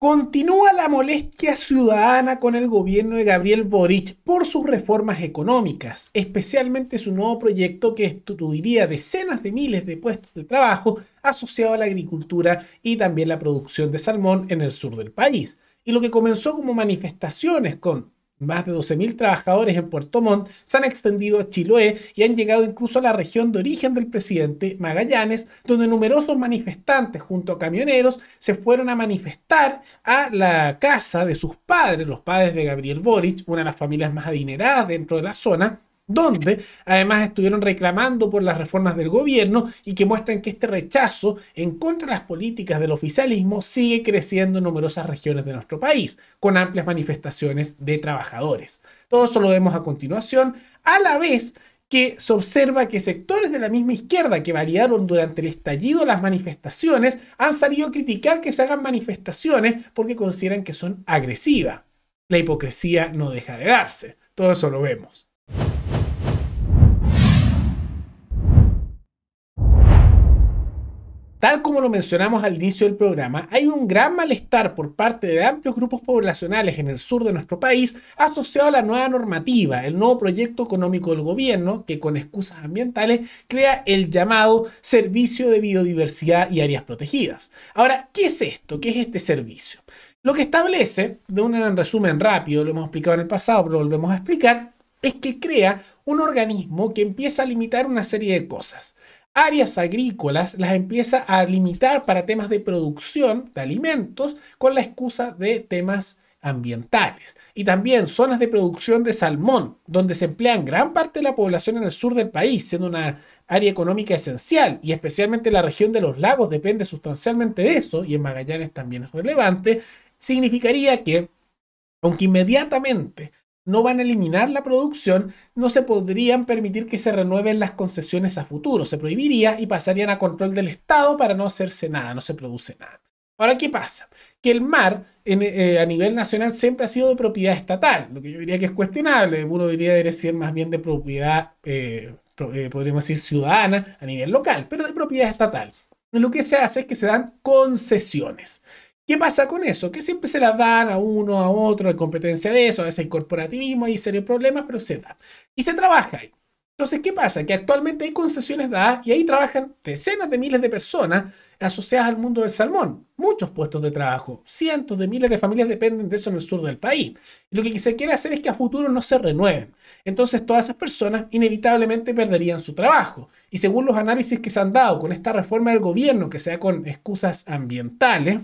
Continúa la molestia ciudadana con el gobierno de Gabriel Boric por sus reformas económicas, especialmente su nuevo proyecto que estudiaría decenas de miles de puestos de trabajo asociados a la agricultura y también la producción de salmón en el sur del país. Y lo que comenzó como manifestaciones con más de 12.000 trabajadores en Puerto Montt se han extendido a Chiloé y han llegado incluso a la región de origen del presidente, Magallanes, donde numerosos manifestantes junto a camioneros se fueron a manifestar a la casa de sus padres, los padres de Gabriel Boric, una de las familias más adineradas dentro de la zona, donde además estuvieron reclamando por las reformas del gobierno y que muestran que este rechazo en contra de las políticas del oficialismo sigue creciendo en numerosas regiones de nuestro país, con amplias manifestaciones de trabajadores. Todo eso lo vemos a continuación, a la vez que se observa que sectores de la misma izquierda que variaron durante el estallido las manifestaciones han salido a criticar que se hagan manifestaciones porque consideran que son agresivas. La hipocresía no deja de darse. Todo eso lo vemos. Tal como lo mencionamos al inicio del programa, hay un gran malestar por parte de amplios grupos poblacionales en el sur de nuestro país asociado a la nueva normativa, el nuevo proyecto económico del gobierno que con excusas ambientales crea el llamado Servicio de Biodiversidad y Áreas Protegidas. Ahora, ¿qué es esto? ¿Qué es este servicio? Lo que establece, de un resumen rápido, lo hemos explicado en el pasado, pero lo volvemos a explicar, es que crea un organismo que empieza a limitar una serie de cosas áreas agrícolas las empieza a limitar para temas de producción de alimentos con la excusa de temas ambientales. Y también zonas de producción de salmón, donde se emplean gran parte de la población en el sur del país, siendo una área económica esencial, y especialmente la región de los lagos depende sustancialmente de eso, y en Magallanes también es relevante, significaría que, aunque inmediatamente no van a eliminar la producción, no se podrían permitir que se renueven las concesiones a futuro, se prohibiría y pasarían a control del Estado para no hacerse nada, no se produce nada. Ahora, ¿qué pasa? Que el mar eh, a nivel nacional siempre ha sido de propiedad estatal, lo que yo diría que es cuestionable, uno debería ser más bien de propiedad, eh, eh, podríamos decir ciudadana a nivel local, pero de propiedad estatal. Lo que se hace es que se dan concesiones. ¿Qué pasa con eso? Que siempre se las dan a uno, a otro, hay competencia de eso, a veces hay corporativismo, hay serios problemas, pero se da. Y se trabaja ahí. Entonces, ¿qué pasa? Que actualmente hay concesiones dadas y ahí trabajan decenas de miles de personas asociadas al mundo del salmón. Muchos puestos de trabajo, cientos de miles de familias dependen de eso en el sur del país. Y lo que se quiere hacer es que a futuro no se renueven. Entonces, todas esas personas inevitablemente perderían su trabajo. Y según los análisis que se han dado con esta reforma del gobierno, que sea con excusas ambientales,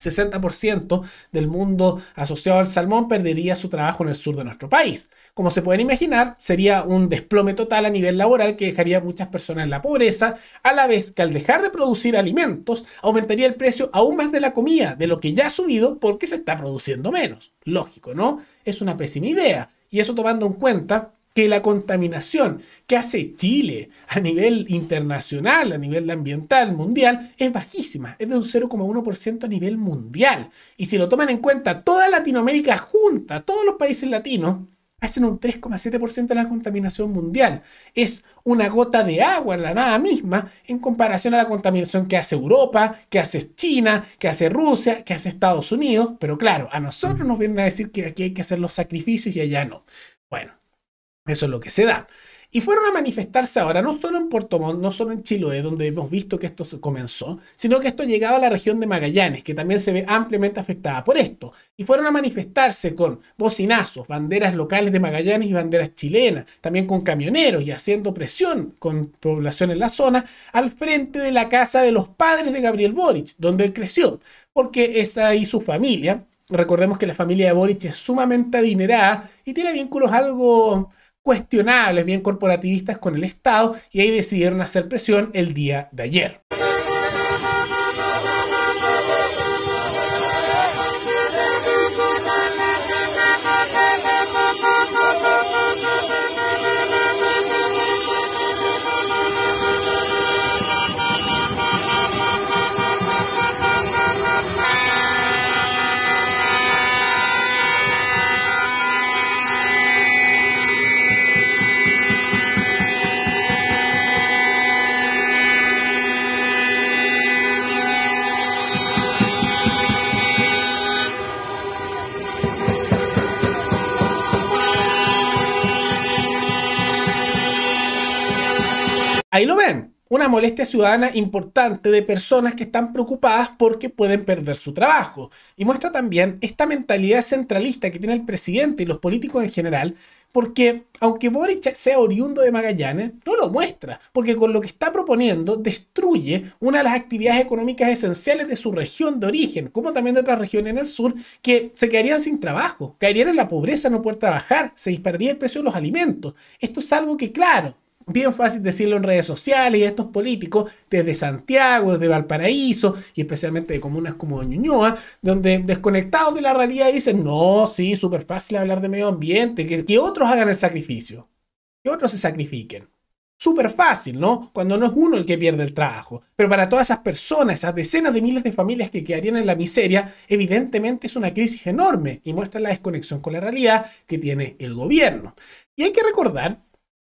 60% del mundo asociado al salmón perdería su trabajo en el sur de nuestro país. Como se pueden imaginar, sería un desplome total a nivel laboral que dejaría a muchas personas en la pobreza, a la vez que al dejar de producir alimentos, aumentaría el precio aún más de la comida, de lo que ya ha subido porque se está produciendo menos. Lógico, ¿no? Es una pésima idea. Y eso tomando en cuenta que la contaminación que hace Chile a nivel internacional, a nivel ambiental, mundial, es bajísima, es de un 0,1% a nivel mundial. Y si lo toman en cuenta toda Latinoamérica junta, todos los países latinos, hacen un 3,7% de la contaminación mundial. Es una gota de agua en la nada misma en comparación a la contaminación que hace Europa, que hace China, que hace Rusia, que hace Estados Unidos. Pero claro, a nosotros nos vienen a decir que aquí hay que hacer los sacrificios y allá no. Bueno, eso es lo que se da. Y fueron a manifestarse ahora, no solo en Puerto Montt, no solo en Chiloé, donde hemos visto que esto comenzó, sino que esto llegaba a la región de Magallanes, que también se ve ampliamente afectada por esto. Y fueron a manifestarse con bocinazos, banderas locales de Magallanes y banderas chilenas, también con camioneros y haciendo presión con población en la zona, al frente de la casa de los padres de Gabriel Boric, donde él creció, porque es ahí su familia. Recordemos que la familia de Boric es sumamente adinerada y tiene vínculos algo cuestionables, bien corporativistas con el Estado, y ahí decidieron hacer presión el día de ayer. Ahí lo ven, una molestia ciudadana importante de personas que están preocupadas porque pueden perder su trabajo. Y muestra también esta mentalidad centralista que tiene el presidente y los políticos en general, porque aunque Boric sea oriundo de Magallanes, no lo muestra, porque con lo que está proponiendo destruye una de las actividades económicas esenciales de su región de origen, como también de otras regiones en el sur, que se quedarían sin trabajo, caerían en la pobreza, no poder trabajar, se dispararía el precio de los alimentos. Esto es algo que, claro, bien fácil decirlo en redes sociales y estos políticos desde Santiago, desde Valparaíso y especialmente de comunas como Ñuñoa, donde desconectados de la realidad dicen, no, sí, súper fácil hablar de medio ambiente, que, que otros hagan el sacrificio, que otros se sacrifiquen. Súper fácil, ¿no? Cuando no es uno el que pierde el trabajo. Pero para todas esas personas, esas decenas de miles de familias que quedarían en la miseria, evidentemente es una crisis enorme y muestra la desconexión con la realidad que tiene el gobierno. Y hay que recordar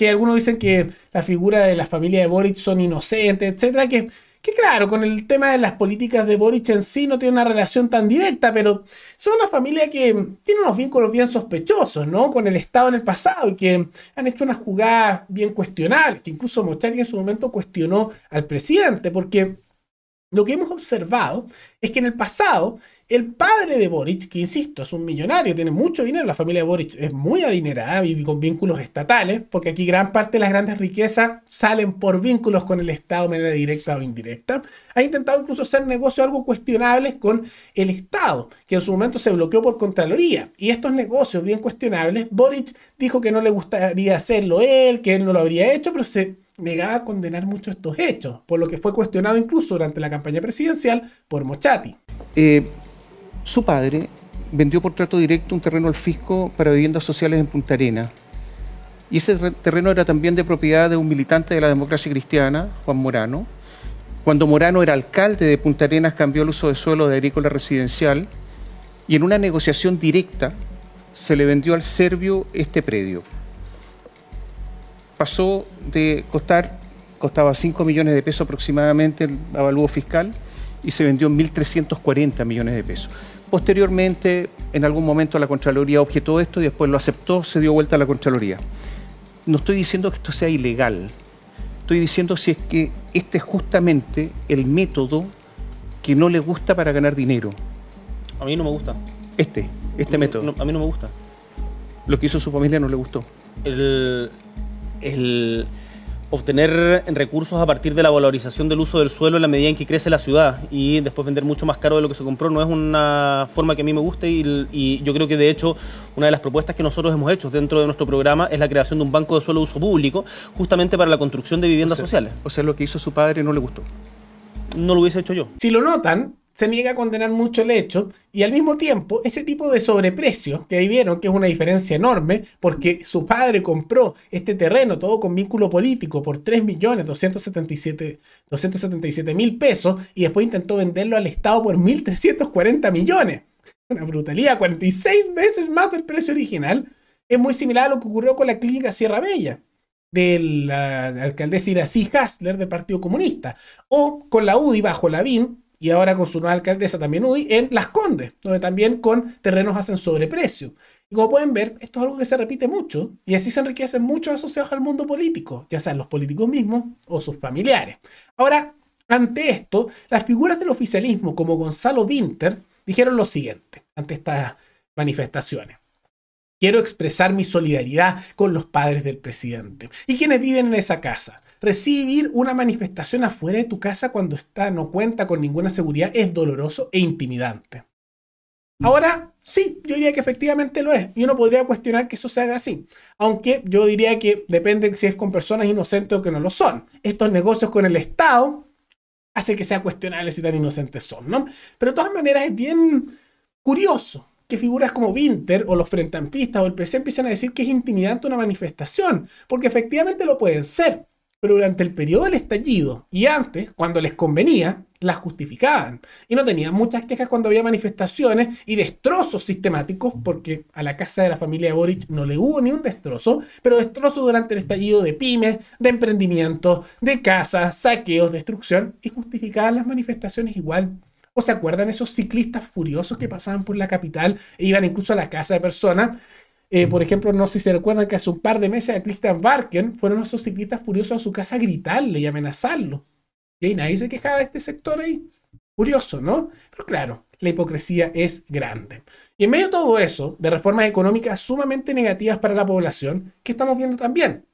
que algunos dicen que la figura de la familia de Boric son inocentes, etcétera, que, que claro, con el tema de las políticas de Boric en sí no tiene una relación tan directa, pero son una familia que tiene unos vínculos bien sospechosos, ¿no? Con el Estado en el pasado y que han hecho unas jugadas bien cuestionables, que incluso Mochari en su momento cuestionó al presidente, porque lo que hemos observado es que en el pasado el padre de Boric, que insisto, es un millonario, tiene mucho dinero, la familia de Boric es muy adinerada, y con vínculos estatales, porque aquí gran parte de las grandes riquezas salen por vínculos con el Estado de manera directa o indirecta. Ha intentado incluso hacer negocios algo cuestionables con el Estado, que en su momento se bloqueó por Contraloría. Y estos negocios bien cuestionables, Boric dijo que no le gustaría hacerlo él, que él no lo habría hecho, pero se negaba a condenar mucho estos hechos, por lo que fue cuestionado incluso durante la campaña presidencial por Mochati. Eh su padre vendió por trato directo un terreno al fisco para viviendas sociales en Punta Arena. Y ese terreno era también de propiedad de un militante de la democracia cristiana, Juan Morano. Cuando Morano era alcalde de Punta Arenas, cambió el uso de suelo de agrícola residencial y en una negociación directa se le vendió al serbio este predio. Pasó de costar, costaba 5 millones de pesos aproximadamente el avalúo fiscal, y se vendió en 1.340 millones de pesos. Posteriormente, en algún momento la Contraloría objetó esto y después lo aceptó, se dio vuelta a la Contraloría. No estoy diciendo que esto sea ilegal, estoy diciendo si es que este es justamente el método que no le gusta para ganar dinero. A mí no me gusta. Este, este método. a mí no me gusta. Lo que hizo su familia no le gustó. el, obtener recursos a partir de la valorización del uso del suelo en la medida en que crece la ciudad y después vender mucho más caro de lo que se compró no es una forma que a mí me guste y, yo creo que de hecho una de las propuestas que nosotros hemos hecho dentro de nuestro programa es la creación de un banco de suelo de uso público justamente para la construcción de viviendas sociales. O sea, lo que hizo su padre no le gustó. No lo hubiese hecho yo. Si lo notan, se niega a condenar mucho el hecho y al mismo tiempo ese tipo de sobreprecio que ahí vieron, que es una diferencia enorme, porque su padre compró este terreno, todo con vínculo político, por 3.277.000 mil pesos y después intentó venderlo al Estado por 1.340 millones. Una brutalidad, 46 veces más del precio original. Es muy similar a lo que ocurrió con la clínica Sierra Bella de la alcaldesa Iracy Hasler del Partido Comunista, o con la UDI bajo Lavín, y ahora con su nueva alcaldesa también UDI en Las Condes, donde también con terrenos hacen sobreprecio. Y como pueden ver, esto es algo que se repite mucho y así se enriquecen muchos asociados al mundo político, ya sean los políticos mismos o sus familiares. Ahora, ante esto, las figuras del oficialismo como Gonzalo Winter dijeron lo siguiente ante estas manifestaciones. Quiero expresar mi solidaridad con los padres del presidente y quienes viven en esa casa. Recibir una manifestación afuera de tu casa cuando está, no cuenta con ninguna seguridad es doloroso e intimidante. Ahora, sí, yo diría que efectivamente lo es. Y uno podría cuestionar que eso se haga así. Aunque yo diría que depende si es con personas inocentes o que no lo son. Estos negocios con el Estado hace que sea cuestionable si tan inocentes son, ¿no? Pero de todas maneras es bien curioso que figuras como Winter o los frentampistas o el PC empiezan a decir que es intimidante una manifestación, porque efectivamente lo pueden ser, pero durante el periodo del estallido y antes, cuando les convenía, las justificaban y no tenían muchas quejas cuando había manifestaciones y destrozos sistemáticos, porque a la casa de la familia Boric no le hubo ni un destrozo, pero destrozos durante el estallido de pymes, de emprendimientos, de casas, saqueos, destrucción, y justificaban las manifestaciones igual. ¿O se acuerdan esos ciclistas furiosos que pasaban por la capital e iban incluso a la casa de personas? Eh, por ejemplo, no sé si se recuerdan que hace un par de meses a Christian Barken fueron esos ciclistas furiosos a su casa a gritarle y amenazarlo. Y ahí nadie se quejaba de este sector ahí. Furioso, ¿no? Pero claro, la hipocresía es grande. Y en medio de todo eso, de reformas económicas sumamente negativas para la población, que estamos viendo también?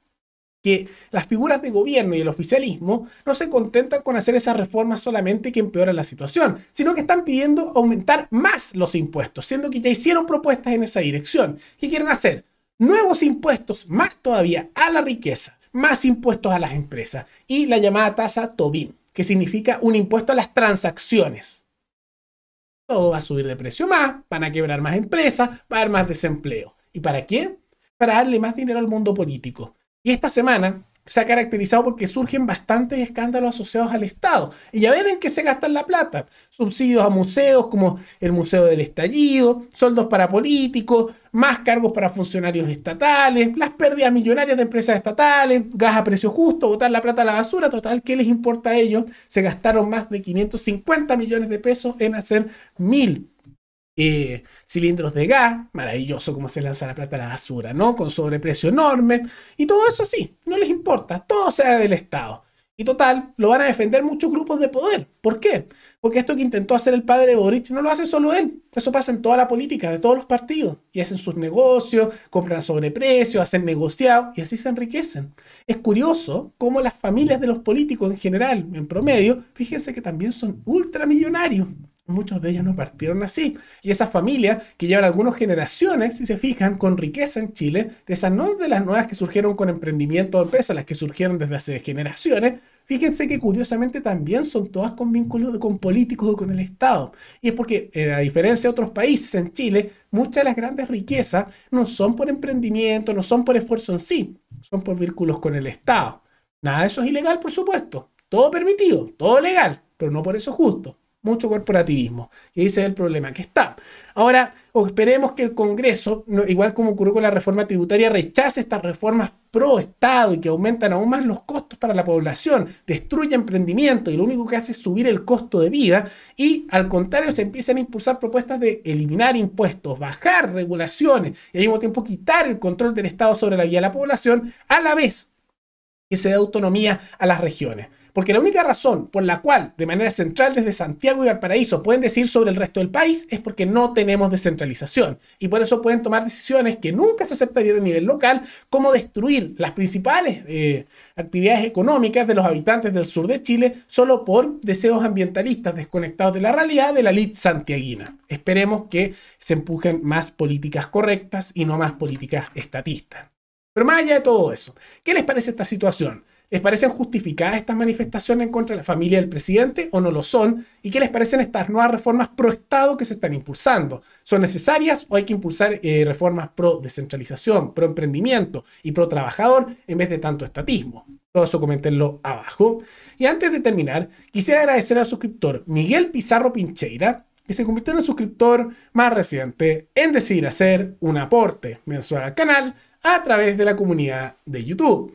que las figuras de gobierno y el oficialismo no se contentan con hacer esas reformas solamente que empeoran la situación, sino que están pidiendo aumentar más los impuestos, siendo que ya hicieron propuestas en esa dirección. que quieren hacer? Nuevos impuestos, más todavía a la riqueza, más impuestos a las empresas y la llamada tasa Tobin, que significa un impuesto a las transacciones. Todo va a subir de precio más, van a quebrar más empresas, va a haber más desempleo. ¿Y para qué? Para darle más dinero al mundo político y esta semana se ha caracterizado porque surgen bastantes escándalos asociados al Estado. Y ya ven en qué se gastan la plata. Subsidios a museos como el Museo del Estallido, Soldos para políticos, más cargos para funcionarios estatales, las pérdidas millonarias de empresas estatales, gas a precio justo, botar la plata a la basura, total, ¿qué les importa a ellos? Se gastaron más de 550 millones de pesos en hacer mil eh, cilindros de gas, maravilloso cómo se lanza la plata a la basura, ¿no? Con sobreprecio enorme, y todo eso sí, no les importa, todo sea del Estado. Y total, lo van a defender muchos grupos de poder. ¿Por qué? Porque esto que intentó hacer el padre Boric no lo hace solo él. Eso pasa en toda la política, de todos los partidos. Y hacen sus negocios, compran sobreprecio hacen negociados y así se enriquecen. Es curioso cómo las familias de los políticos en general, en promedio, fíjense que también son ultramillonarios muchos de ellos no partieron así. Y esas familias que llevan algunas generaciones, si se fijan, con riqueza en Chile, de esas no de las nuevas que surgieron con emprendimiento o empresas, las que surgieron desde hace generaciones, fíjense que curiosamente también son todas con vínculos con políticos o con el Estado. Y es porque, eh, a diferencia de otros países en Chile, muchas de las grandes riquezas no son por emprendimiento, no son por esfuerzo en sí, son por vínculos con el Estado. Nada de eso es ilegal, por supuesto. Todo permitido, todo legal, pero no por eso justo mucho corporativismo. Y ese es el problema que está. Ahora, esperemos que el Congreso, igual como ocurrió con la reforma tributaria, rechace estas reformas pro Estado y que aumentan aún más los costos para la población, destruye emprendimiento y lo único que hace es subir el costo de vida y al contrario se empiezan a impulsar propuestas de eliminar impuestos, bajar regulaciones y al mismo tiempo quitar el control del Estado sobre la vida de la población a la vez que se dé autonomía a las regiones. Porque la única razón por la cual, de manera central desde Santiago y Valparaíso, pueden decir sobre el resto del país es porque no tenemos descentralización. Y por eso pueden tomar decisiones que nunca se aceptarían a nivel local, como destruir las principales eh, actividades económicas de los habitantes del sur de Chile solo por deseos ambientalistas desconectados de la realidad de la elite santiaguina. Esperemos que se empujen más políticas correctas y no más políticas estatistas. Pero más allá de todo eso, ¿qué les parece esta situación? ¿Les parecen justificadas estas manifestaciones en contra de la familia del presidente o no lo son? ¿Y qué les parecen estas nuevas reformas pro Estado que se están impulsando? ¿Son necesarias o hay que impulsar eh, reformas pro descentralización, pro emprendimiento y pro trabajador en vez de tanto estatismo? Todo eso comentenlo abajo. Y antes de terminar, quisiera agradecer al suscriptor Miguel Pizarro Pincheira, que se convirtió en el suscriptor más reciente en decidir hacer un aporte mensual al canal a través de la comunidad de YouTube.